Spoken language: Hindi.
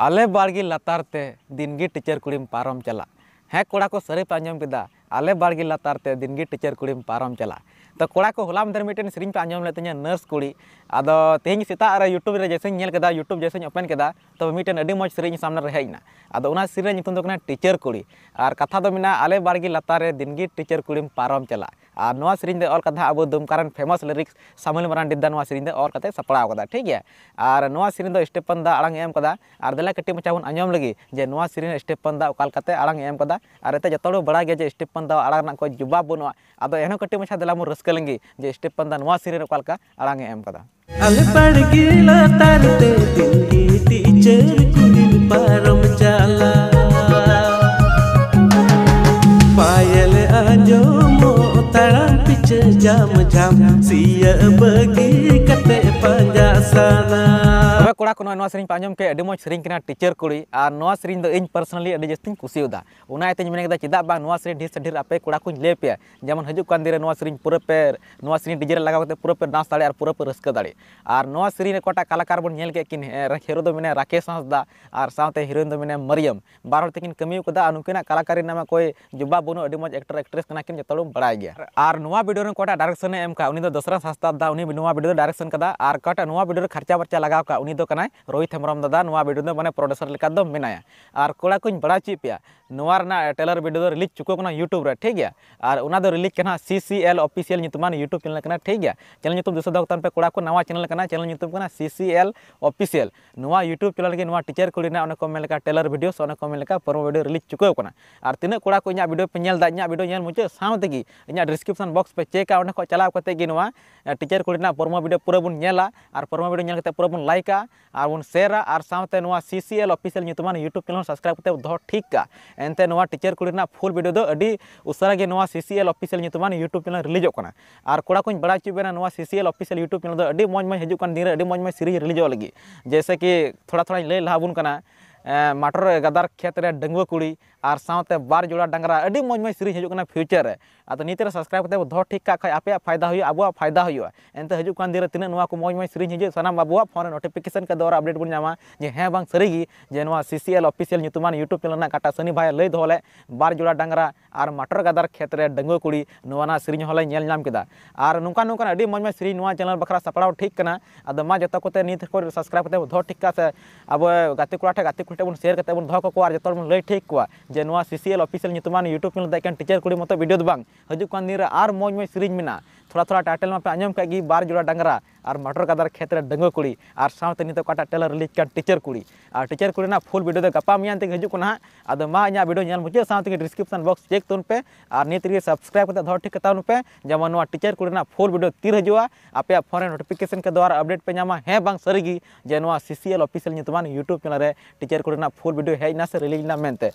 आले बाड़गी लातार ते दिनगी टीचर कुड़ीम पारम चला है कड़ा को सरे पे आंजम केदा आले बाड़गी लातार ते दिनगी टीचर कुड़ीम पारम चला तो कोड़ा को होला मधर मिटन सिरिंग आंजम लेते नर्स कुड़ी अद तेज सेता यूट्यूब जैसे नेल यूट्यूब जैसे ओपन केदा तब मिटन अडी मज सिरिंग सामने रे अब अद टीचर कुड़ी और कथा तो मेना आले बाड़गी लतारे रे दिनगी टीचर कुड़ीम पारम चला और नवा सेरिंग दे अब दुमकारन फेमस लिरिक्स सामिल मरांडी दा नवा सेरिंग दे सपड़ा ठीक है और नवा स्टेपन दा आड़ंग और देला कटी मचा बन आजम लगी जे स्टेपन दा ओकाल कते आड़ंग एम और एते जतड़ो बड़ा जे स्टेपन दा आड़ंग ना को जुबाब बनुआ अब एहनो कटी मचा देला मु रस्कलंगी जे स्टेपन दा नवा सेरिंग ओकाल का आड़ंग एम Jam jam sia begitu ᱠᱚᱲᱟ ᱠᱚ ᱱᱚᱣᱟ ᱥᱮᱨᱮᱧ ᱯᱮ ᱟᱸᱡᱚᱢ ᱠᱮᱫ ᱟᱹᱰᱤ ᱢᱚᱡᱽ ᱥᱮᱨᱮᱧ ᱠᱟᱱᱟ ᱴᱤᱪᱟᱨ ᱠᱩᱲᱤ ᱟᱨ ᱱᱚᱣᱟ ᱥᱮᱨᱮᱧ ᱫᱚ ᱤᱧ ᱯᱟᱨᱥᱚᱱᱟᱞᱤ ᱟᱹᱰᱤ ᱡᱟᱹᱥᱛᱤᱧ ᱠᱩᱥᱤᱭᱟᱫᱟ ᱚᱱᱟ ᱤᱭᱟᱹᱛᱮᱧ ᱢᱮᱱ ᱠᱮᱫᱟ ᱪᱮᱫᱟᱜ ᱵᱟᱝ ᱱᱚᱣᱟ ᱥᱮᱨᱮᱧ ᱰᱷᱮᱨ ᱥᱮ ᱰᱷᱮᱨ ᱟᱯᱮ ᱠᱚᱲᱟ ᱠᱚᱧ ᱞᱟᱹᱭ ᱯᱮᱭᱟ ᱡᱮᱢᱚᱱ ᱦᱤᱡᱩᱜ ᱠᱟᱱ ᱫᱤᱱ ᱨᱮ ᱱᱚᱣᱟ ᱥᱮᱨᱮᱧ ᱯᱩᱨᱟᱹ ᱯᱮ ᱱᱚᱣᱟ ᱥᱮᱨᱮᱧ ᱰᱤᱡᱮ ᱨᱮ ᱞᱟᱜᱟᱣ ᱠᱟᱛᱮ ᱯᱩᱨᱟᱹ ᱯᱮ ᱰᱟᱱᱥ ᱫᱟᱲᱮᱭᱟᱜᱼᱟ ᱟᱨ ᱯᱩᱨᱟᱹ ᱯᱮ ᱨᱟᱹᱥᱠᱟᱹ ᱫᱟᱲᱮᱭᱟᱜᱼᱟ ᱟᱨ ᱱᱚᱣᱟ ᱥᱮᱨᱮᱧ ᱨᱮ ᱚᱠᱟᱴᱟᱜ ᱠᱟᱞᱟᱠᱟᱨ ᱵᱚᱱ ᱧᱮᱞ ᱠᱮᱫ ᱠᱤᱱ ᱦᱮᱨᱳ ᱫᱚ ᱢᱮᱱᱟᱭᱟ ᱨᱟᱠᱮᱥ ᱦᱟᱸᱥᱫᱟ ᱟᱨ ᱥᱟᱶᱛᱮ ᱦᱤᱨᱳᱭᱤᱱ ᱫᱚ ᱢᱮᱱᱟᱭᱟ ᱢᱟᱨᱤᱭᱟᱢ ᱵᱟᱨ ᱦᱚᱲ ᱛᱮᱠᱤᱱ ᱠᱟᱹᱢᱤ ᱟᱠᱟᱫᱟ ᱟᱨ ᱱᱩᱠᱤᱱᱟᱜ ᱠᱟᱞᱟᱠᱟᱨᱤ ᱨᱮᱱᱟᱜ ᱠᱚᱭ ᱡᱚᱵᱟ ᱵᱟᱹᱱᱩᱜ ᱟᱹᱰᱤ ᱢᱚᱡᱽ ᱮᱠᱴᱟᱨ ᱮᱠᱴᱨᱮᱥ ᱠᱟᱱᱟ ᱠᱤᱱ ᱡᱚᱛᱚ ᱦᱚᱲ ᱵᱟᱲᱟᱭ ᱜᱮᱭᱟ ᱟᱨ ᱱᱚᱣᱟ ᱵᱷᱤᱰᱤᱭᱳ ᱨᱮ ᱚᱠᱟᱴᱟᱜ डायरेक्शन ᱮᱢ ᱠᱟᱜ ᱩᱱᱤ ᱫᱚ ᱫᱚᱥᱨᱟ ᱦᱟᱸᱥᱫᱟ ᱫᱟ ᱩᱱᱤ ᱱᱚᱣᱟ ᱵᱷᱤᱰᱤᱭᱳ ᱰᱟᱭᱨᱮᱠᱥᱚᱱ ᱠᱟᱫᱟ ᱟᱨ ᱚᱠᱟᱴᱟᱜ ᱱᱚᱣᱟ ᱵᱷᱤᱰᱤᱭᱳ ᱨᱮ ᱠᱷᱟᱨᱪᱟ ᱵᱟᱨᱪᱟ ᱞᱟᱜᱟᱣ ᱠᱟᱜ ᱩᱱᱤ ᱫᱚ ᱠᱟᱱᱟ ᱨᱳᱦᱤᱛ ᱦᱮᱢᱵᱨᱚᱢ ᱫᱟᱫᱟ ᱱᱚᱣᱟ ᱵᱷᱤᱰᱤᱭᱳ ᱫᱚ ᱢᱟᱱᱮ ᱯᱨᱚᱰᱤᱭᱩᱥᱟᱨ ᱞᱮᱠᱟ ᱫᱚ ᱢᱮᱱᱟᱭᱟ ᱟᱨ ᱠᱚᱲᱟ ᱠᱚᱧ ᱵᱟᱲᱟᱭ ᱦᱚᱪᱚᱭᱮᱫ ᱯᱮᱭᱟ टेलर भिडियो रिलीज चुको यूट्यूब ठीक है और रिलीज करना C C L official YouTube channel करना ठीक है चैनल दिसोदान पे कड़ा को नवा चैनल करना चैनल करना C C L official YouTube channel की टीचर कुड़ी टेलर भिडियो सेना पर्व भिडियो रिलीज चुको और तीन कड़ा को इन भिडियो पेल भिडियो मुझे साथ ही डिस्क्रिप्शन बक्स पे चेक उन चलाव टीचर कुड़ी पर्व भिडियो पूरा बनला और पर्व भिडियो पूरा बुन लाइक और बन शेयर और साथ C C L official YouTube channel subscribe करते दो तो ठीक है एनते टीचर कुड़ी फुल भिडियो तो उसारे एल अफिसियल यूट्यूब चैनल रिलीजना और कड़ा को बड़ा चुना सीसीएल अफिसियल यूट्यूब चैनल मज़ मज़ हजू दिन मज़ मज़ सीरीज रिलीज लगे जैसे कि थोड़ा थोड़ा लै लाबन मटर गदार खेत डंगवा कुड़ी और साथ बार जोड़ा डांगरा मज़ मज़ सीरीज हजार फ्यूचर अत नीत सब्सक्राइब कर दौ ठीक कपे फायदा हुआ अब फायदा हुआ एनते हजार दिन तीन मज़ मज़ सीरी हजार सामान बाबू फोन नोटिफिकेशन के द्वारा अपडेट बनवा जे हाँ सारी C C L official YouTube channel काटा सनी भाई लै दौले बार जोड़ा डंगरा और मटर गदार खेत डंगवा कुड़ी ना सीरीज हम और नौकर नौकर मज़ मज़ सीरीज चैनल बखरा सापड़ा ठीक है अब जो को नीत सब्सक्राइब कर दौ ठीक से अब गाते कुड़ा गाते ᱢᱤᱫᱴᱮᱡ ᱵᱚᱱ ᱥᱮᱭᱟᱨ ᱠᱟᱛᱮ ᱵᱚᱱ ᱫᱚᱦᱚ ᱠᱟᱠᱚᱣᱟ ᱟᱨ ᱡᱚᱛᱚ ᱦᱚᱲ ᱵᱚᱱ ᱞᱟᱹᱭ ᱴᱷᱤᱠ ᱠᱚᱣᱟ ᱡᱮ ᱱᱚᱣᱟ ᱥᱤᱥᱤᱮᱞ ᱚᱯᱷᱤᱥᱤᱭᱟᱞ ᱧᱩᱛᱩᱢᱟᱱ ᱤᱭᱩᱴᱩᱵᱽ ᱪᱮᱱᱮᱞ ᱫᱚ ᱮᱠᱮᱱ ᱴᱤᱪᱟᱨ ᱠᱩᱲᱤ ᱢᱚᱛᱚ ᱵᱷᱤᱰᱤᱭᱳ ᱫᱚ ᱵᱟᱝ ᱦᱤᱡᱩᱜ ᱠᱟᱱ ᱫᱤᱱ ᱨᱮ ᱟᱨ ᱢᱚᱡᱽ ᱢᱚᱡᱽ ᱥᱮᱨᱮᱧ ᱢᱮᱱᱟᱜᱼᱟ थोड़ा थोड़ा टाइटल में पे आज कि बार जोड़ा डंगरा और मटर कदार खेत में डंगो कुड़ी और साथ नित तो का टेलर रिलीज कर टीचर कुड़ी और टीचर कुड़ी ना फुल वीडियो गपा मियान तक हजू ना अब माँ इन वीडियो मुझे साथ डिस्क्रिप्शन बॉक्स चेक तुन पे और नित सब्सक्राइब कर ठीक करता पे जमन टीचर कुड़ी फुल वीडियो तीर हजूआ आपे फोन नोटिफिकेशन के द्वारा अपडेट पे नामा हे बा सरीगी जे CCL official YouTube channel teacher कुड़ी फुल वीडियो हेना से रिलीज ना मेनते